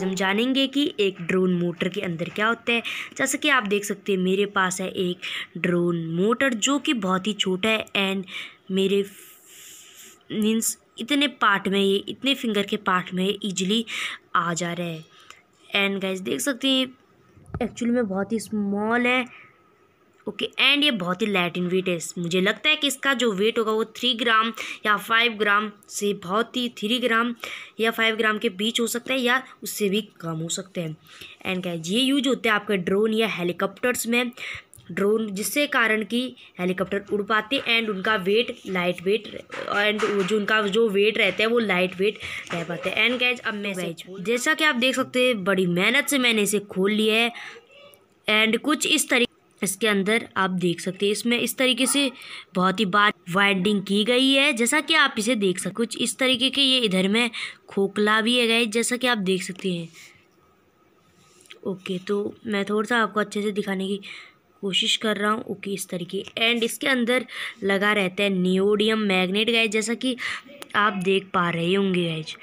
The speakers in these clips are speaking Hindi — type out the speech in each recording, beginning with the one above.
आज हम जानेंगे कि एक ड्रोन मोटर के अंदर क्या होता है जैसे कि आप देख सकते हैं मेरे पास है एक ड्रोन मोटर जो कि बहुत ही छोटा है एंड मेरे मीन्स इतने पार्ट में ये इतने फिंगर के पार्ट में इजिली आ जा रहा है एंड गाइज देख सकते हैं एक्चुअली में बहुत ही स्मॉल है ओके okay, एंड ये बहुत ही लाइट इन वेट है मुझे लगता है कि इसका जो वेट होगा वो थ्री ग्राम या फाइव ग्राम से बहुत ही थ्री ग्राम या फाइव ग्राम के बीच हो सकता है या उससे भी कम हो सकते हैं एंड क्या ये यूज होते हैं आपके ड्रोन या हेलीकॉप्टर्स में ड्रोन जिससे कारण कि हेलीकॉप्टर उड़ पाते एंड उनका वेट लाइट वेट एंड जो उनका जो वेट रहता है वो लाइट वेट रह पाते हैं एंड कैच अब मैं जैसा कि आप देख सकते हैं बड़ी मेहनत से मैंने इसे खोल लिया है एंड कुछ इस तरीके इसके अंदर आप देख सकते हैं इसमें इस तरीके से बहुत ही बार वाइंडिंग की गई है जैसा कि आप इसे देख सकते कुछ इस तरीके के ये इधर में खोखला भी है गए जैसा कि आप देख सकते हैं ओके तो मैं थोड़ा सा आपको अच्छे से दिखाने की कोशिश कर रहा हूँ ओके इस तरीके एंड इसके अंदर लगा रहता है नियोडियम मैग्नेट गाइज जैसा कि आप देख पा रहे होंगे गैज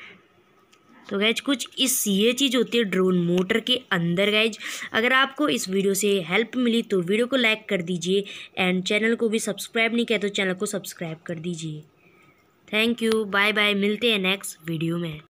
तो गैज कुछ इस ये चीज़ होती है ड्रोन मोटर के अंदर गैज अगर आपको इस वीडियो से हेल्प मिली तो वीडियो को लाइक कर दीजिए एंड चैनल को भी सब्सक्राइब नहीं किया तो चैनल को सब्सक्राइब कर दीजिए थैंक यू बाय बाय मिलते हैं नेक्स्ट वीडियो में